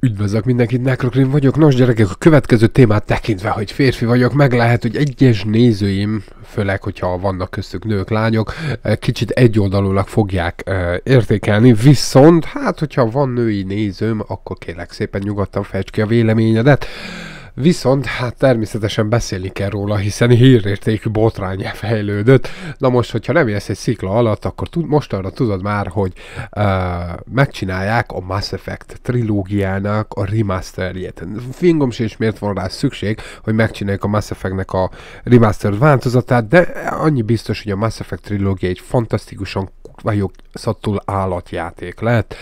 Üdvözlök mindenkit, Nekrokrim vagyok. Nos gyerekek, a következő témát tekintve, hogy férfi vagyok, meg lehet, hogy egyes nézőim, főleg, hogyha vannak köztük nők, lányok, eh, kicsit egyoldalulak fogják eh, értékelni, viszont hát, hogyha van női nézőm, akkor kérlek szépen nyugodtan fejtsd ki a véleményedet. Viszont hát természetesen beszélni kell róla, hiszen hírértékű botrány fejlődött. Na most, hogyha nem élsz egy szikla alatt, akkor tud, mostanra tudod már, hogy uh, megcsinálják a Mass Effect trilógiának a remasterjét. Fingom sincs, miért van rá szükség, hogy megcsinálják a Mass Effectnek a remastered változatát, de annyi biztos, hogy a Mass Effect trilógia egy fantasztikusan vagyok, szattul állatjáték lett.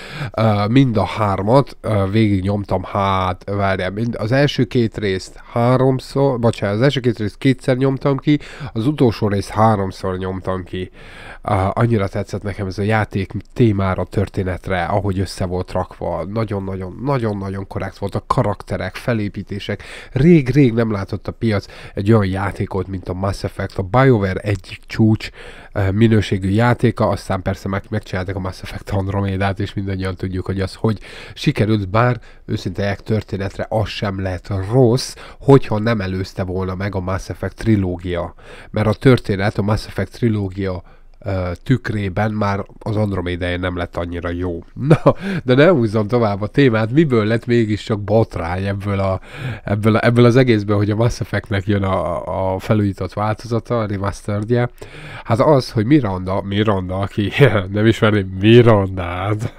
Mind a hármat nyomtam hát várjál, mind az első két részt háromszor, bocsánat, az első két részt kétszer nyomtam ki, az utolsó részt háromszor nyomtam ki. Annyira tetszett nekem ez a játék témára, történetre, ahogy össze volt rakva. Nagyon-nagyon, nagyon-nagyon korrekt volt a karakterek, felépítések. Rég-rég nem látott a piac egy olyan játékot, mint a Mass Effect, a BioWare egyik csúcs minőségű játéka, aztán persze meg, megcsinálták a Mass Effect Andromédát, és mindannyian tudjuk, hogy az, hogy sikerült, bár őszintejek történetre az sem lehet rossz, hogyha nem előzte volna meg a Mass Effect trilógia. Mert a történet, a Mass Effect trilógia tükrében már az Andromédeje nem lett annyira jó. Na, de nem húzom tovább a témát, miből lett mégiscsak botrány ebből, a, ebből, a, ebből az egészből, hogy a Mass Effectnek jön a, a felújított változata, a remasteredje. Hát az, hogy Miranda, Miranda, aki nem ismeri Mirandát,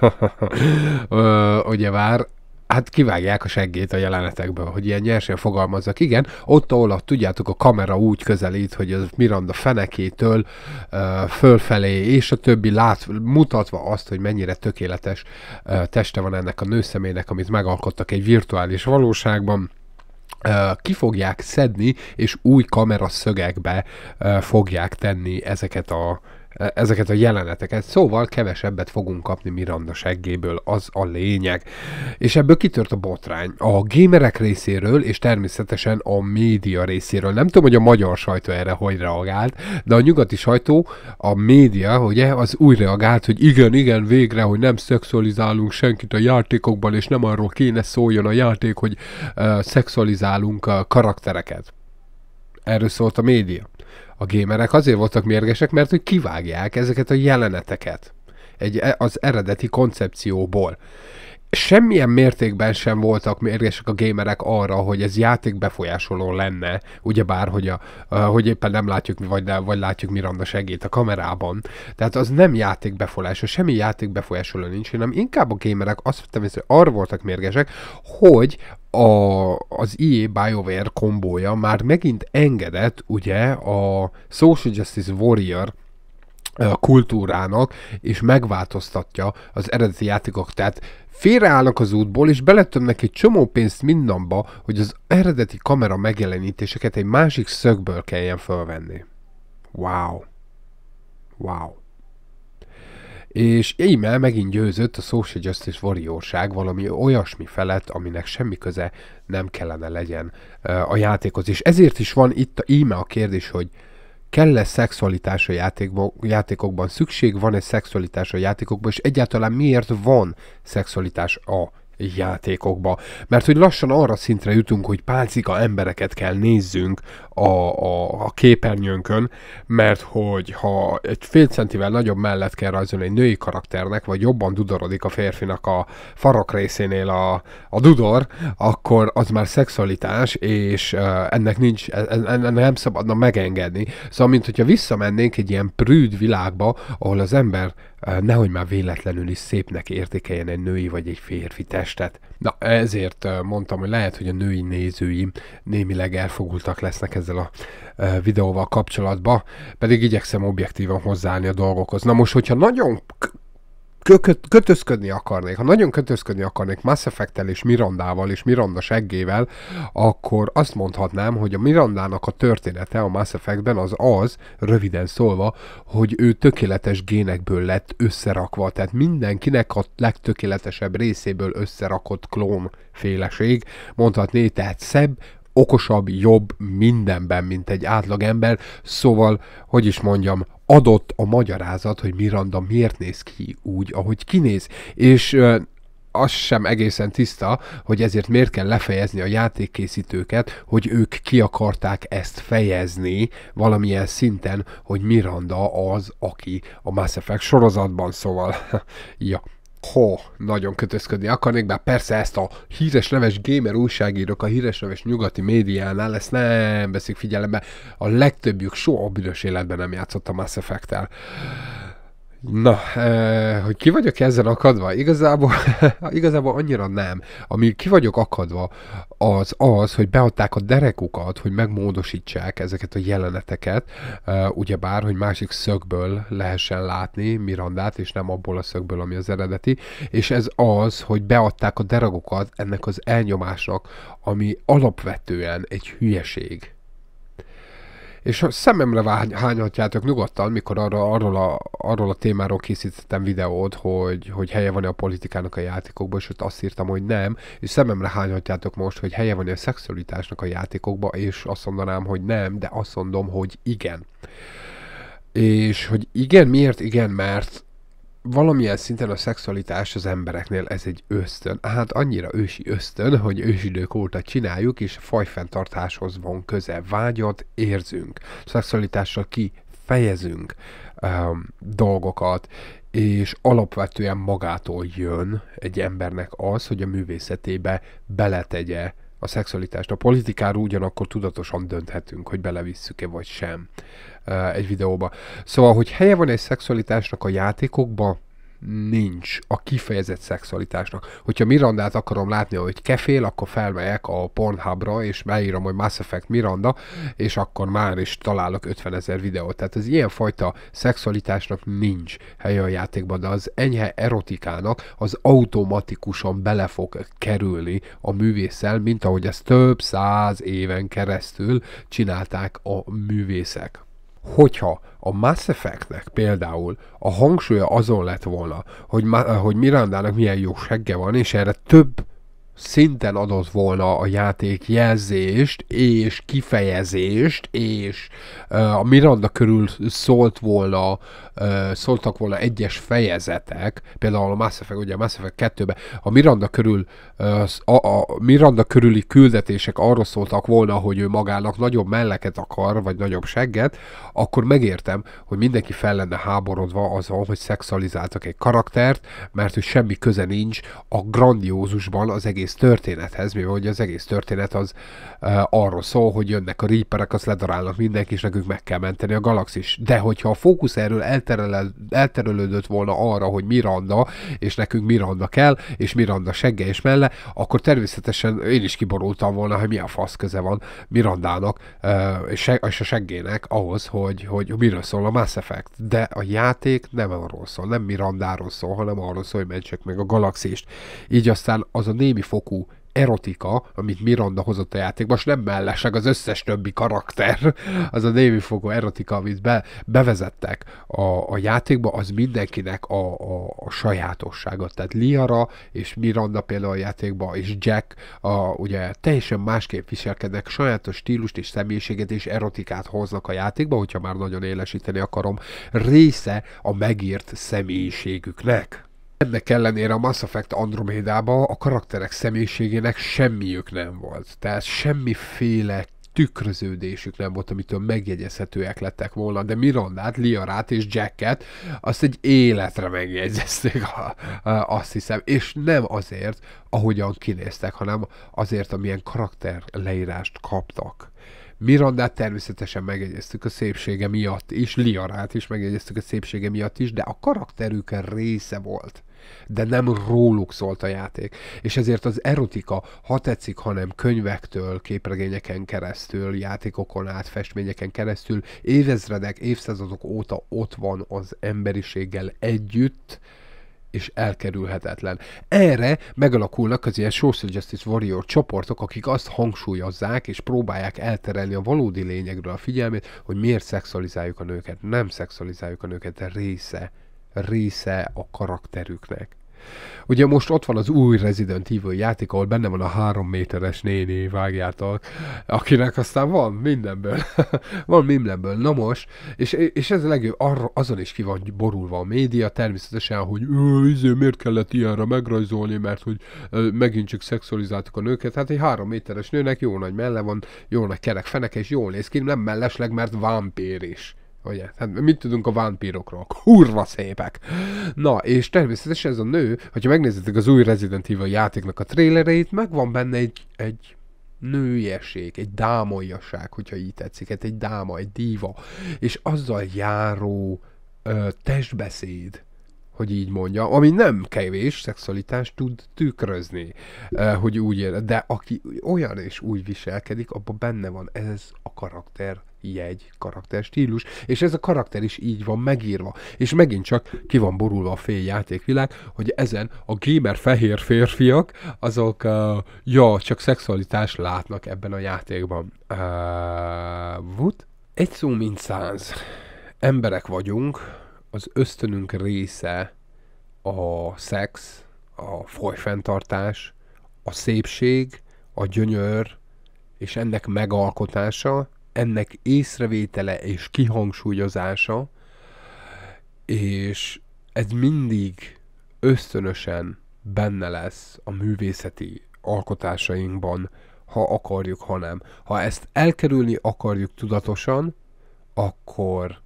ugye vár, hát kivágják a seggét a jelenetekben, hogy ilyen nyersen fogalmazzak. Igen, ott, ahol a, tudjátok, a kamera úgy közelít, hogy az Miranda fenekétől uh, fölfelé, és a többi lát, mutatva azt, hogy mennyire tökéletes teste van ennek a nőszemének, amit megalkottak egy virtuális valóságban ki fogják szedni, és új kameraszögekbe fogják tenni ezeket a E, ezeket a jeleneteket. Szóval kevesebbet fogunk kapni Miranda seggéből, az a lényeg. És ebből kitört a botrány. A gamerek részéről, és természetesen a média részéről. Nem tudom, hogy a magyar sajtó erre hogy reagált, de a nyugati sajtó, a média, ugye, az úgy reagált, hogy igen, igen, végre, hogy nem szexualizálunk senkit a játékokban, és nem arról kéne szóljon a játék, hogy uh, szexualizálunk a karaktereket erről szólt a média. A gémerek azért voltak mérgesek, mert hogy kivágják ezeket a jeleneteket egy, e, az eredeti koncepcióból. Semmilyen mértékben sem voltak mérgesek a gémerek arra, hogy ez játékbefolyásoló lenne, ugyebár, hogy, a, hogy éppen nem látjuk, vagy, nem, vagy látjuk Miranda segít a kamerában. Tehát az nem játékbefolyásoló, semmi játékbefolyásoló nincs, hanem inkább a gémerek azt vettem észre, arra voltak mérgesek, hogy a, az EA BioWare kombója már megint engedett ugye a Social Justice Warrior kultúrának, és megváltoztatja az eredeti játékok. Tehát félreállnak az útból, és beletömnek egy csomó pénzt mindenba, hogy az eredeti kamera megjelenítéseket egy másik szögből kelljen felvenni. Wow. Wow és íme megint győzött a Social Justice Warriorság valami olyasmi felett, aminek semmi köze nem kellene legyen a játékhoz. És ezért is van itt a íme a kérdés, hogy kell-e szexualitás a játékban, játékokban, szükség van-e szexualitás a játékokban, és egyáltalán miért van szexualitás a játékokba. Mert hogy lassan arra szintre jutunk, hogy pálcika embereket kell nézzünk a, a, a képernyőnkön, mert hogy ha egy fél centivel nagyobb mellett kell rajzolni egy női karakternek, vagy jobban dudorodik a férfinak a farok részénél a, a dudor, akkor az már szexualitás, és ennek nincs, e, e, ennek nem szabadna megengedni. Szóval, mint hogyha visszamennénk egy ilyen prűd világba, ahol az ember nehogy már véletlenül is szépnek értékeljen egy női vagy egy férfi testet. Na ezért mondtam, hogy lehet, hogy a női nézőim némileg elfogultak lesznek ezzel a videóval kapcsolatban, pedig igyekszem objektívan hozzáállni a dolgokhoz. Na most, hogyha nagyon kököt, kötözködni akarnék, ha nagyon kötözködni akarnék Mass effect és Mirandával és Miranda seggével, akkor azt mondhatnám, hogy a Mirandának a története a Mass Effect-ben az az, röviden szólva, hogy ő tökéletes génekből lett összerakva, tehát mindenkinek a legtökéletesebb részéből összerakott klón féleség, mondhatné, tehát szebb, okosabb, jobb mindenben, mint egy átlagember, szóval, hogy is mondjam, adott a magyarázat, hogy Miranda miért néz ki úgy, ahogy kinéz. És az sem egészen tiszta, hogy ezért miért kell lefejezni a játékkészítőket, hogy ők ki akarták ezt fejezni valamilyen szinten, hogy Miranda az, aki a Mass Effect sorozatban, szóval, ja ho, nagyon kötözködni akarnék, bár persze ezt a híres neves gamer újságírók a híres neves nyugati médiánál ezt nem veszik figyelembe. A legtöbbjük soha a büdös életben nem játszott a Mass Effect-tel. Na, eh, hogy ki vagyok ezen akadva? Igazából, igazából annyira nem. Ami ki vagyok akadva, az az, hogy beadták a derekukat, hogy megmódosítsák ezeket a jeleneteket, eh, ugyebár, hogy másik szögből lehessen látni Mirandát, és nem abból a szögből, ami az eredeti, és ez az, hogy beadták a derekukat ennek az elnyomásnak, ami alapvetően egy hülyeség és a szememre hányhatjátok nyugodtan, mikor arra, arról, a, arról a témáról készítettem videót, hogy, hogy helye van-e a politikának a játékokban, és ott azt írtam, hogy nem, és szememre hányhatjátok most, hogy helye van-e a szexualitásnak a játékokba, és azt mondanám, hogy nem, de azt mondom, hogy igen. És hogy igen, miért igen, mert valamilyen szinten a szexualitás az embereknél ez egy ösztön. Hát annyira ősi ösztön, hogy ősidők óta csináljuk, és fajfenntartáshoz van köze. Vágyat érzünk, szexualitással kifejezünk um, dolgokat, és alapvetően magától jön egy embernek az, hogy a művészetébe beletegye a szexualitást. A politikáról ugyanakkor tudatosan dönthetünk, hogy belevisszük-e vagy sem eh, egy videóba. Szóval, hogy helye van egy szexualitásnak a játékokba, nincs a kifejezett szexualitásnak. Hogyha Mirandát akarom látni, hogy kefél, akkor felmegyek a Pornhubra, és beírom, hogy Mass Effect Miranda, és akkor már is találok 50 ezer videót. Tehát az ilyenfajta szexualitásnak nincs helye a játékban, de az enyhe erotikának az automatikusan bele fog kerülni a művészel, mint ahogy ezt több száz éven keresztül csinálták a művészek hogyha a Mass Effect-nek például a hangsúlya azon lett volna, hogy, Ma- hogy Mirandának milyen jó segge van, és erre több szinten adott volna a játék jelzést, és kifejezést, és a Miranda körül szólt volna, szóltak volna egyes fejezetek, például a Mass Effect, ugye a Mass Effect 2-ben, a Miranda körül a, a Miranda körüli küldetések arról szóltak volna, hogy ő magának nagyobb melleket akar, vagy nagyobb segget, akkor megértem, hogy mindenki fel lenne háborodva azon, hogy szexualizáltak egy karaktert, mert hogy semmi köze nincs a grandiózusban az egész egész történethez, mivel hogy az egész történet az uh, arról szól, hogy jönnek a Reaperek, azt ledarálnak mindenki, és nekünk meg kell menteni a galaxis. De hogyha a fókusz erről elterelődött volna arra, hogy Miranda, és nekünk Miranda kell, és Miranda segge és melle, akkor természetesen én is kiborultam volna, hogy mi a fasz köze van Mirandának uh, és a seggének ahhoz, hogy, hogy miről szól a Mass Effect. De a játék nem arról szól, nem Mirandáról szól, hanem arról szól, hogy mentsek meg a galaxist. Így aztán az a némi fókusz, fokú erotika, amit Miranda hozott a játékba, és nem mellesleg az összes többi karakter, az a névi fogó erotika, amit be, bevezettek a, a játékba, az mindenkinek a, a, a sajátossága. Tehát Liara és Miranda például a játékba, és Jack a, ugye teljesen másképp viselkednek, sajátos stílust és személyiséget és erotikát hoznak a játékba, hogyha már nagyon élesíteni akarom, része a megírt személyiségüknek. Ennek ellenére a Mass Effect Andromédába a karakterek személyiségének semmiük nem volt. Tehát semmiféle tükröződésük nem volt, amitől megjegyezhetőek lettek volna, de Mirandát, Liarát és Jacket azt egy életre megjegyezték, azt hiszem, és nem azért, ahogyan kinéztek, hanem azért, amilyen karakter leírást kaptak. Mirandát természetesen megjegyeztük a szépsége miatt is, Liarát is megjegyeztük a szépsége miatt is, de a karakterük része volt de nem róluk szólt a játék. És ezért az erotika, ha tetszik, hanem könyvektől, képregényeken keresztül, játékokon át, festményeken keresztül, évezredek, évszázadok óta ott van az emberiséggel együtt, és elkerülhetetlen. Erre megalakulnak az ilyen Social Justice Warrior csoportok, akik azt hangsúlyozzák és próbálják elterelni a valódi lényegről a figyelmét, hogy miért szexualizáljuk a nőket. Nem szexualizáljuk a nőket, de része része a karakterüknek. Ugye most ott van az új Resident Evil játék, ahol benne van a három méteres néni vágjától, akinek aztán van mindenből, van mindenből. Na most, és, és ez a legjobb, arra, azon is ki van borulva a média, természetesen, hogy izé, miért kellett ilyenre megrajzolni, mert hogy ö, megint csak szexualizáltuk a nőket. Hát egy három méteres nőnek jó nagy melle van, jó nagy kerek feneke, és jól néz ki, nem mellesleg, mert vámpér is. Ugye? Hát mit tudunk a vámpírokról? Kurva szépek! Na, és természetesen ez a nő, hogyha megnézitek az új Resident Evil játéknak a trélereit, megvan benne egy, egy nőjesség, egy dámaiasság, hogyha így tetszik, hát egy dáma, egy díva, és azzal járó ö, testbeszéd, hogy így mondja, ami nem kevés szexualitást tud tükrözni, hogy úgy ér, de aki olyan és úgy viselkedik, abban benne van ez a karakter jegy, karakter, stílus, és ez a karakter is így van megírva. És megint csak ki van borulva a fél játékvilág, hogy ezen a gamer fehér férfiak, azok, uh, ja, csak szexualitás látnak ebben a játékban. Uh, what? Egy szó mint száz. Emberek vagyunk, az ösztönünk része a szex, a folyfenntartás, a szépség, a gyönyör, és ennek megalkotása, ennek észrevétele és kihangsúlyozása, és ez mindig ösztönösen benne lesz a művészeti alkotásainkban, ha akarjuk, ha nem. Ha ezt elkerülni akarjuk tudatosan, akkor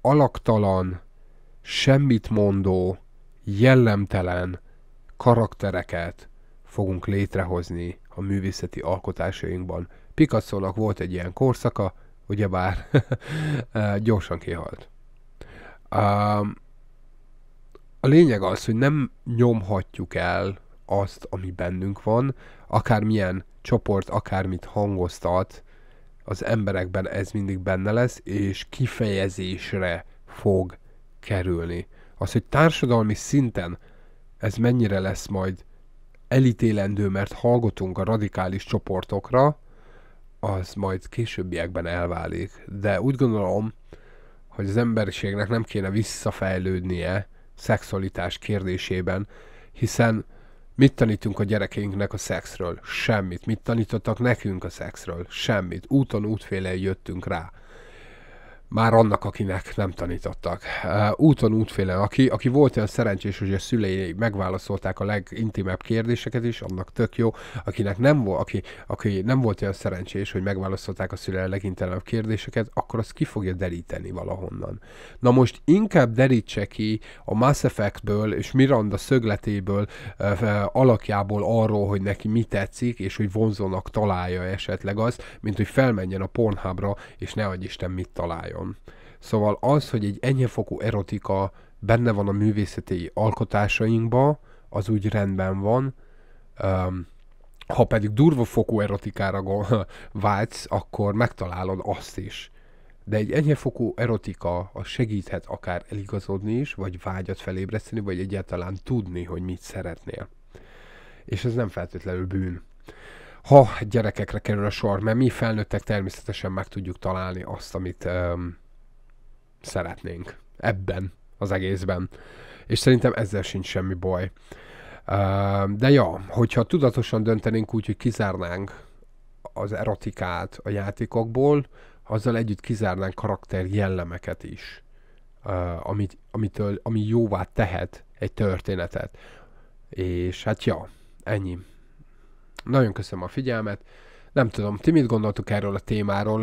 alaktalan, semmit mondó, jellemtelen karaktereket fogunk létrehozni a művészeti alkotásainkban picasso volt egy ilyen korszaka, ugyebár eh, gyorsan kihalt. A lényeg az, hogy nem nyomhatjuk el azt, ami bennünk van, akármilyen csoport akármit hangoztat, az emberekben ez mindig benne lesz, és kifejezésre fog kerülni. Az, hogy társadalmi szinten ez mennyire lesz majd elítélendő, mert hallgatunk a radikális csoportokra, az majd későbbiekben elválik. De úgy gondolom, hogy az emberiségnek nem kéne visszafejlődnie szexualitás kérdésében, hiszen mit tanítunk a gyerekeinknek a szexről? Semmit. Mit tanítottak nekünk a szexről? Semmit. Úton útféle jöttünk rá már annak, akinek nem tanítottak. Úton útféle, aki, aki volt olyan szerencsés, hogy a szülei megválaszolták a legintimebb kérdéseket is, annak tök jó, akinek nem volt, aki, aki nem volt olyan szerencsés, hogy megválaszolták a szülei a legintimebb kérdéseket, akkor azt ki fogja deríteni valahonnan. Na most inkább derítse ki a Mass Effectből és Miranda szögletéből alakjából arról, hogy neki mi tetszik, és hogy vonzónak találja esetleg az, mint hogy felmenjen a Pornhubra, és ne adj Isten mit találja váljon. Szóval az, hogy egy fokú erotika benne van a művészeti alkotásainkba, az úgy rendben van. Um, ha pedig durva fokú erotikára vágysz, akkor megtalálod azt is. De egy fokú erotika az segíthet akár eligazodni is, vagy vágyat felébreszteni, vagy egyáltalán tudni, hogy mit szeretnél. És ez nem feltétlenül bűn ha gyerekekre kerül a sor, mert mi felnőttek természetesen meg tudjuk találni azt, amit um, szeretnénk ebben az egészben. És szerintem ezzel sincs semmi baj. Uh, de ja, hogyha tudatosan döntenénk úgy, hogy kizárnánk az erotikát a játékokból, azzal együtt kizárnánk karakter jellemeket is, uh, amit, amitől, ami jóvá tehet egy történetet. És hát ja, ennyi. Nagyon köszönöm a figyelmet. Nem tudom, ti mit gondoltuk erről a témáról?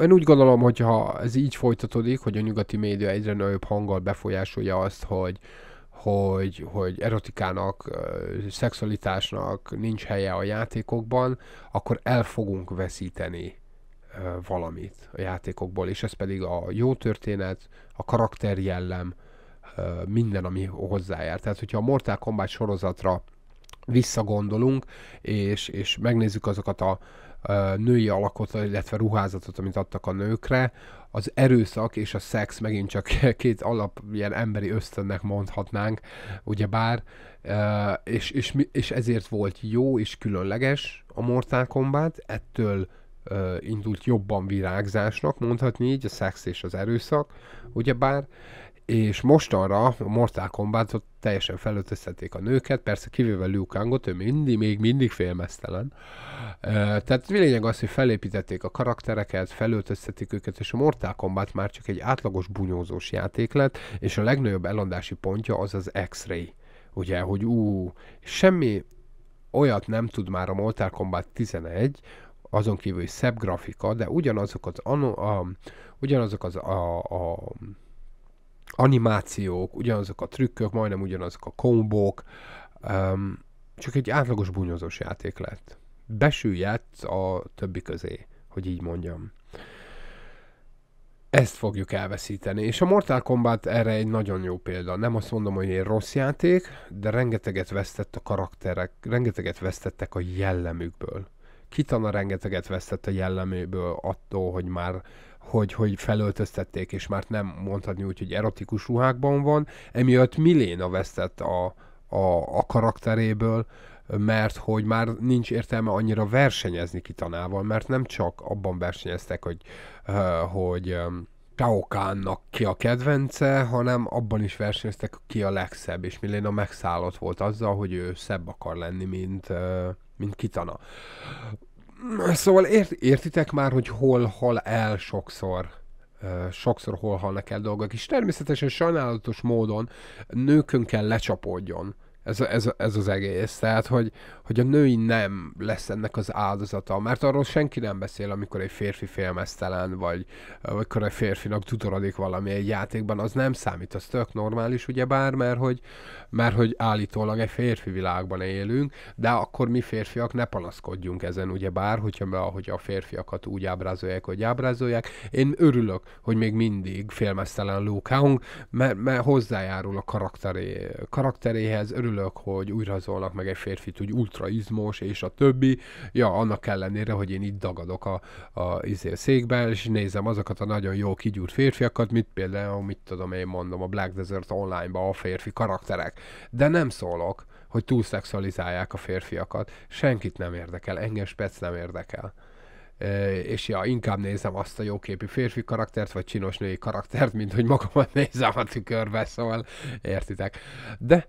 Én úgy gondolom, hogy ha ez így folytatódik, hogy a nyugati média egyre nagyobb hanggal befolyásolja azt, hogy hogy, hogy erotikának, szexualitásnak nincs helye a játékokban, akkor el fogunk veszíteni valamit a játékokból, és ez pedig a jó történet, a karakterjellem, minden, ami hozzájár. Tehát, hogyha a Mortal Kombat sorozatra visszagondolunk, és, és megnézzük azokat a, női alakot, illetve ruházatot, amit adtak a nőkre, az erőszak és a szex megint csak két alap ilyen emberi ösztönnek mondhatnánk, ugye bár és, és, és ezért volt jó és különleges a Mortal Kombat, ettől indult jobban virágzásnak, mondhatni így, a szex és az erőszak, bár és mostanra a Mortal Kombatot teljesen felöltöztették a nőket, persze kivéve Liu Kangot, ő mindig, még mindig félmeztelen. Tehát lényeg az, hogy felépítették a karaktereket, felöltöztetik őket, és a Mortal Kombat már csak egy átlagos bunyózós játék lett, és a legnagyobb eladási pontja az az X-Ray. Ugye, hogy ú, semmi olyat nem tud már a Mortal Kombat 11, azon kívül, hogy szebb grafika, de ugyanazok az, anu, a, ugyanazok az a, a animációk, ugyanazok a trükkök, majdnem ugyanazok a kombók, um, csak egy átlagos bunyozós játék lett. Besüljett a többi közé, hogy így mondjam. Ezt fogjuk elveszíteni. És a Mortal Kombat erre egy nagyon jó példa. Nem azt mondom, hogy egy rossz játék, de rengeteget vesztett a karakterek, rengeteget vesztettek a jellemükből. Kitana rengeteget vesztett a jelleméből attól, hogy már hogy, hogy felöltöztették, és már nem mondhatni úgy, hogy erotikus ruhákban van. Emiatt Miléna vesztett a, a, a karakteréből, mert hogy már nincs értelme annyira versenyezni Kitanával, mert nem csak abban versenyeztek, hogy, hogy Kaokánnak ki a kedvence, hanem abban is versenyeztek ki a legszebb, és Miléna megszállott volt azzal, hogy ő szebb akar lenni, mint, mint Kitana. Szóval ért, értitek már, hogy hol hal el sokszor sokszor hol halnak el dolgok, és természetesen sajnálatos módon nőkön kell lecsapódjon ez, ez, ez az egész. Tehát, hogy, hogy a női nem lesz ennek az áldozata, mert arról senki nem beszél, amikor egy férfi félmeztelen, vagy amikor egy férfinak tutorodik valami egy játékban, az nem számít, az tök normális, bár, mert hogy, mert hogy állítólag egy férfi világban élünk, de akkor mi férfiak ne panaszkodjunk ezen, bár, hogyha be, ahogy a férfiakat úgy ábrázolják, hogy ábrázolják. Én örülök, hogy még mindig félmeztelen Luke mert, mert hozzájárul a karakteré, karakteréhez, örülök örülök, hogy újra zolnak meg egy férfit, úgy ultraizmos és a többi. Ja, annak ellenére, hogy én itt dagadok a, a izé székbe, és nézem azokat a nagyon jó kigyúrt férfiakat, mint például, mit tudom én mondom, a Black Desert online-ba a férfi karakterek. De nem szólok, hogy túlszexualizálják a férfiakat. Senkit nem érdekel, engem spec nem érdekel és ja, inkább nézem azt a jóképű férfi karaktert, vagy csinos női karaktert, mint hogy magamat nézem a tükörbe, szóval értitek. De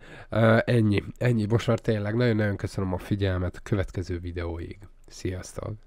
ennyi, ennyi, most már tényleg nagyon-nagyon köszönöm a figyelmet, következő videóig. Sziasztok!